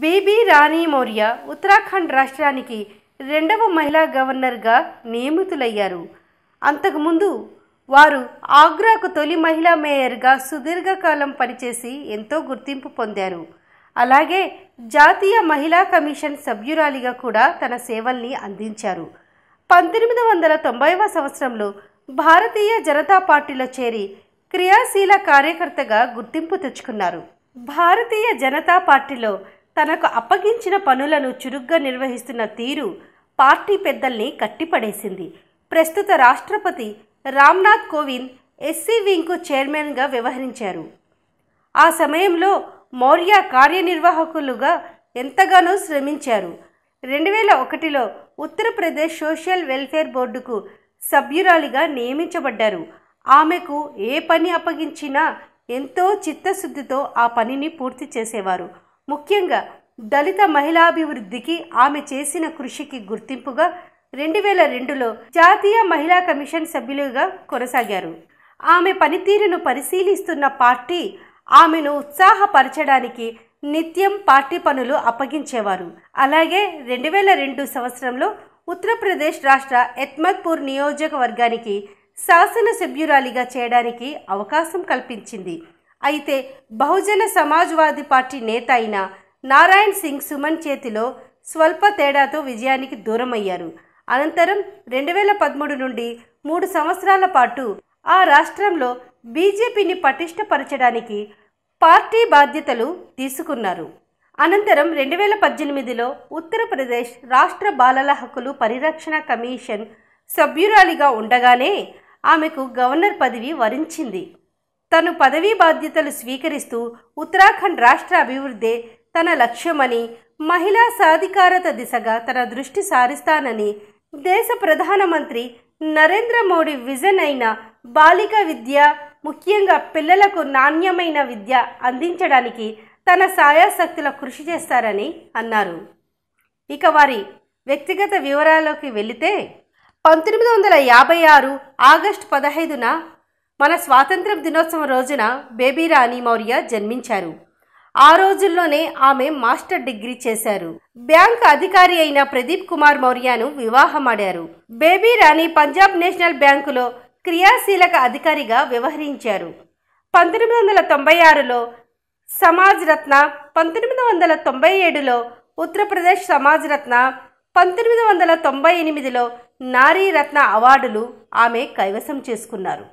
BB రాణి మౌర్య ఉత్తరాఖండ్ రాష్ట్రానికి రెండవ మహిళా గవర్నర్గా నియమితులయ్యారు అంతకుముందు వారు ఆగ్రాకు తొలి మహిళా మేయర్గా సుదీర్ఘకాలం పనిచేసి ఎంతో గుర్తింపు పొందారు అలాగే జాతీయ మహిళా కమిషన్ సభ్యురాలిగా కూడా తన సేవల్ని అందించారు పంతొమ్మిది వందల తొంభైవ సంవత్సరంలో భారతీయ జనతా పార్టీలో చేరి క్రియాశీల కార్యకర్తగా గుర్తింపు తెచ్చుకున్నారు భారతీయ జనతా పార్టీలో తనకు అప్పగించిన పనులను చురుగ్గా నిర్వహిస్తున్న తీరు పార్టీ పెద్దల్ని కట్టిపడేసింది ప్రస్తుత రాష్ట్రపతి రామ్నాథ్ కోవింద్ ఎస్సీ వింగ్కు చైర్మన్గా వ్యవహరించారు ఆ సమయంలో మౌర్య కార్యనిర్వాహకులుగా ఎంతగానో శ్రమించారు రెండు వేల ఒకటిలో ఉత్తరప్రదేశ్ సోషల్ వెల్ఫేర్ బోర్డుకు సభ్యురాలిగా నియమించబడ్డారు ఆమెకు ఏ పని అప్పగించినా ఎంతో చిత్తశుద్ధితో ఆ పనిని పూర్తి చేసేవారు ముఖ్యంగా దళిత మహిళాభివృద్ధికి ఆమె చేసిన కృషికి గుర్తింపుగా రెండు వేల రెండులో జాతీయ మహిళా కమిషన్ సభ్యులుగా కొనసాగారు ఆమె పనితీరును పరిశీలిస్తున్న పార్టీ ఆమెను ఉత్సాహపరచడానికి నిత్యం పార్టీ పనులు అప్పగించేవారు అలాగే రెండు వేల రెండు సంవత్సరంలో ఉత్తరప్రదేశ్ రాష్ట్ర ఎత్మత్పూర్ నియోజకవర్గానికి శాసన సభ్యురాలిగా చేయడానికి అవకాశం కల్పించింది అయితే బహుజన సమాజ్వాదీ పార్టీ నేత అయిన నారాయణ్ సింగ్ సుమన్ చేతిలో స్వల్ప తేడాతో విజయానికి దూరమయ్యారు అనంతరం రెండు వేల పదమూడు నుండి మూడు సంవత్సరాల పాటు ఆ రాష్ట్రంలో బీజేపీని పటిష్టపరచడానికి పార్టీ బాధ్యతలు తీసుకున్నారు అనంతరం రెండు వేల పద్దెనిమిదిలో ఉత్తరప్రదేశ్ రాష్ట్ర బాలల హక్కులు పరిరక్షణ కమిషన్ సభ్యురాలిగా ఉండగానే ఆమెకు గవర్నర్ పదవి వరించింది తను పదవీ బాధ్యతలు స్వీకరిస్తూ ఉత్తరాఖండ్ రాష్ట్ర అభివృద్ధే తన లక్ష్యమని మహిళా సాధికారత దిశగా తన దృష్టి సారిస్తానని దేశ ప్రధానమంత్రి నరేంద్ర మోడీ విజన్ అయిన బాలిక విద్య ముఖ్యంగా పిల్లలకు నాణ్యమైన విద్య అందించడానికి తన సాయాశక్తుల కృషి చేస్తారని అన్నారు ఇక వారి వ్యక్తిగత వివరాల్లోకి వెళితే పంతొమ్మిది వందల యాభై ఆరు ఆగస్టు పదహైదున మన స్వాతంత్ర్యం దినోత్సవం రోజున బేబీ రాణి మౌర్య జన్మించారు ఆ రోజుల్లోనే ఆమె మాస్టర్ డిగ్రీ చేశారు బ్యాంక్ అధికారి అయిన ప్రదీప్ కుమార్ మౌర్యను వివాహమాడారు బేబీ రాణి పంజాబ్ నేషనల్ బ్యాంకులో క్రియాశీలక అధికారిగా వ్యవహరించారు పంతొమ్మిది వందల తొంభై ఆరులో సమాజ్ రత్న పంతొమ్మిది వందల తొంభై ఏడులో ఉత్తరప్రదేశ్ సమాజ్ రత్న పంతొమ్మిది వందల తొంభై ఎనిమిదిలో నారీ రత్న అవార్డులు ఆమె కైవసం చేసుకున్నారు